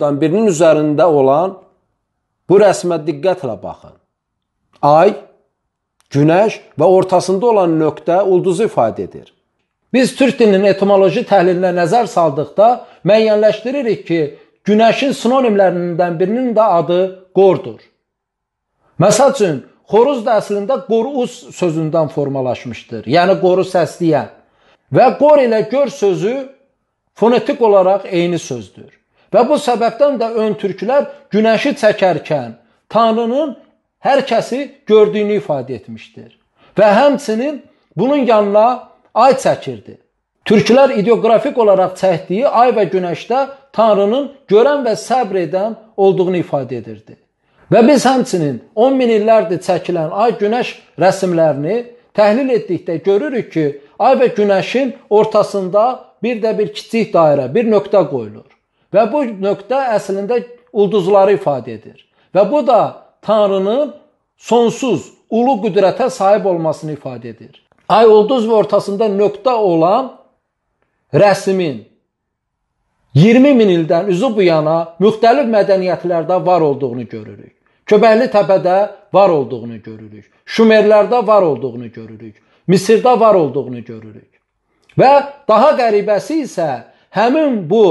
dan birinin üzərində olan bu rəsmə diqqətlə baxın. Ay, günəş və ortasında olan nöqtə ulduzu ifadə edir. Biz türk dilinin etimoloji təhlilinə nəzər saldıqda müəyyənləşdiririk ki, günəşin sinonimlərindən birinin də adı qordur. Məsəl üçün, xoruz da əslində qoruz sözündən formalaşmışdır. Yəni qoru səsləyən və qor ilə gör sözü fonetik olaraq eyni sözdür. Və bu səbəbdən də ön türklər günəşi çəkərkən Tanrının hər kəsi gördüyünü ifadə etmişdir. Və həmçinin bunun yanına ay çəkirdi. Türklər ideoqrafik olaraq çəkdiyi ay və günəşdə Tanrının görən və səbr edən olduğunu ifadə edirdi. Və biz həmçinin 10 min illərdir çəkilən ay günəş rəsmlərini təhlil etdikdə görürük ki, ay və günəşin ortasında bir də bir kiçik dairə, bir nöqtə qoyulur. Və bu nöqtə əslində ulduzları ifadə edir. Və bu da Tanrının sonsuz, ulu qüdrətə sahib olmasını ifadə edir. Ay ulduz və ortasında nöqtə olan rəsmin 20 min ildən üzü bu yana müxtəlif mədəniyyətlərdə var olduğunu görürük. Köbəkli təpədə var olduğunu görürük. Şumerlərdə var olduğunu görürük. Misirdə var olduğunu görürük. Və daha qəribəsi isə həmin bu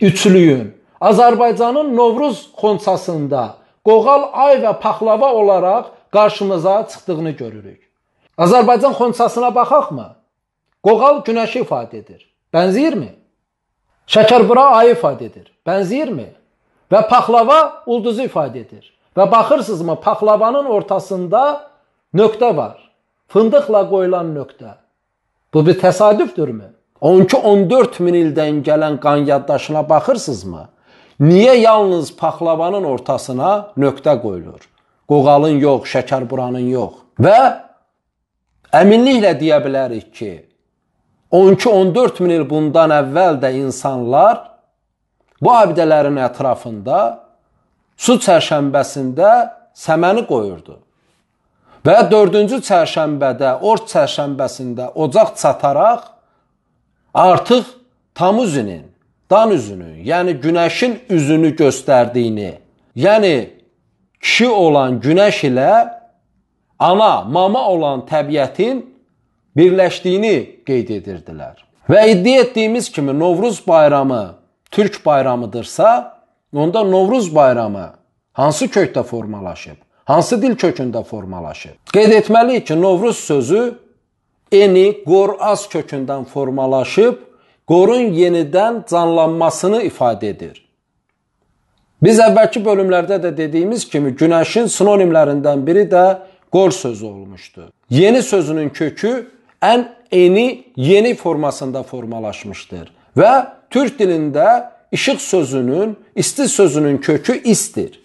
üçlüyün Azərbaycanın Novruz xonçasında qoğal, ay və paxlava olaraq qarşımıza çıxdığını görürük. Azərbaycan xonçasına baxaqmı? Qoğal günəşi ifadə edir. Bənzəyirmi? Şəkərbura ayı ifadə edir. Bənzəyirmi? Və paxlava ulduzu ifadə edir. Və baxırsınızmı, paxlavanın ortasında nöqtə var. Fındıqla qoyulan nöqtə. Bu bir təsadüfdürmü? 12-14 min ildən gələn qan yaddaşına baxırsınızmı? Niyə yalnız paxlavanın ortasına nöqtə qoyulur? Qoğalın yox, şəkər buranın yox. Və əminliklə deyə bilərik ki, 12-14 min il bundan əvvəl də insanlar bu abidələrin ətrafında su çərşənbəsində səməni qoyurdu. Və 4-cü çərşənbədə, orç çərşənbəsində ocaq çataraq artıq tam üzünün, dan üzünü, yəni günəşin üzünü göstərdiyini, yəni kişi olan günəş ilə ana, mama olan təbiətin birləşdiyini qeyd edirdilər. Və iddia etdiyimiz kimi Novruz bayramı türk bayramıdırsa, onda Novruz bayramı hansı kökdə formalaşıb? Hansı dil kökündə formalaşıb? Qeyd etməliyik ki, Novruz sözü eni qoraz kökündən formalaşıb qorun yenidən canlanmasını ifadə edir. Biz əvvəlki bölümlərdə də dediyimiz kimi günəşin sinonimlərindən biri də qor sözü olmuşdu. Yeni sözünün kökü ən eni yeni formasında formalaşmışdır və türk dilində işıq sözünün, isti sözünün kökü istir.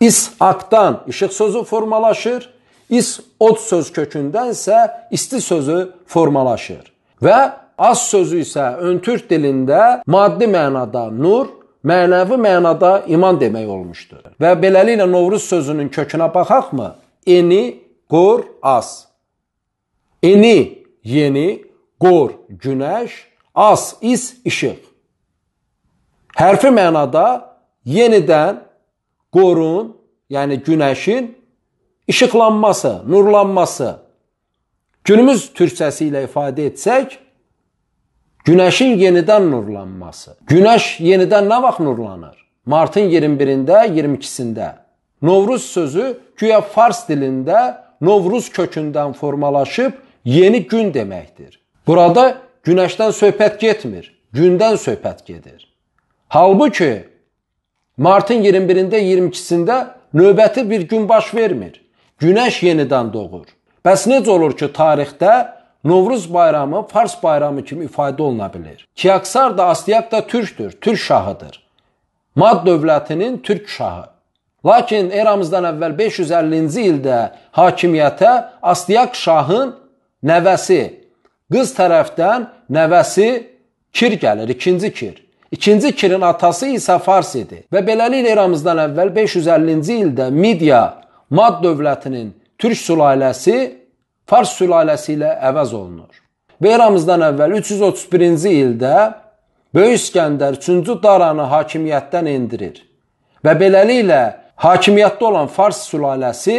İshakdan işıq sözü formalaşır is od söz kökündən isə isti sözü formalaşır və az sözü isə öntürk dilində maddi mənada nur, mənəvi mənada iman demək olmuşdur. Və beləliklə Novruz sözünün kökünə baxaqmı? Eni, qor, as. Eni yeni, qor günəş, as is işıq. Hərfi mənada yenidən qorun, yəni günəşin işıqlanması, nurlanması. Günümüz türkçəsi ilə ifadə etsək, günəşin yenidən nurlanması. Günəş yenidən nə vaxt nurlanır? Martın 21-də, 22-sində. Novruz sözü güya fars dilində Novruz kökündən formalaşıb yeni gün deməkdir. Burada günəşdən söhbət getmir, gündən söhbət gedir. Halbuki martın 21-də, 22-sində növbəti bir gün baş vermir. Günəş yenidən doğur. Bəs necə olur ki, tarixdə Novruz bayramı Fars bayramı kimi ifadə oluna bilir? Kiaksar da Astiaq da türkdür, türk şahıdır. Mad dövlətinin türk şahı. Lakin eramızdan əvvəl 550-ci ildə hakimiyyətə Astiaq şahın nəvəsi, qız tərəfdən nəvəsi Kir gəlir, ikinci Kir. İkinci Kirin atası isə Fars idi və beləliklə eramızdan əvvəl 550-ci ildə Midiya Mad dövlətinin türk sülaləsi fars sülaləsi ilə əvəz olunur. Və eramızdan əvvəl 331-ci ildə Böyük İskəndər 3-cü Daranı hakimiyyətdən endirir və beləliklə hakimiyyətdə olan fars sülaləsi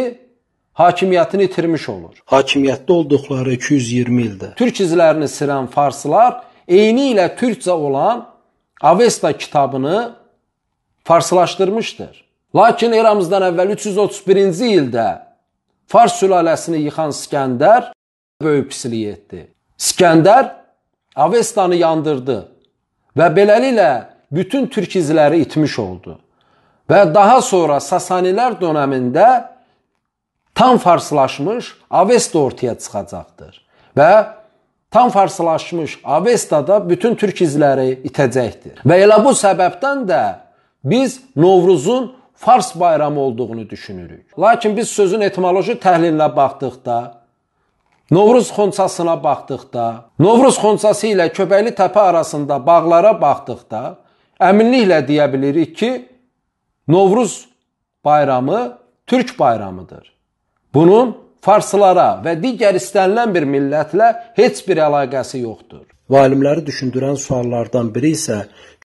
hakimiyyətini itirmiş olur. Hakimiyyətdə olduqları 220 ildə türk izlərini sirən farslar eyni ilə türkcə olan Avesta kitabını farslaşdırmışdır. Lakin eramızdan əvvəl 331-ci ildə Fars sülaləsini yıxan İskəndər böyük pislik etdi. İskəndər Avestanı yandırdı və beləliklə bütün türk izləri itmiş oldu. Və daha sonra Sasanilər dövründə tam farslaşmış Avesta ortaya çıxacaqdır. Və tam farslaşmış Avestada bütün türk izləri itəcəkdir. Və elə bu səbəbdən də biz Novruzun Fars bayramı olduğunu düşünürük. Lakin biz sözün etimoloji təhlilinə baxdıqda, Novruz xonçasına baxdıqda, Novruz xonçası ilə Köpəkli təpə arasında bağlara baxdıqda, əminliklə deyə bilirik ki, Novruz bayramı Türk bayramıdır. Bunun farslara və digər istənilən bir millətlə heç bir əlaqəsi yoxdur. Valimləri düşündürən suallardan biri isə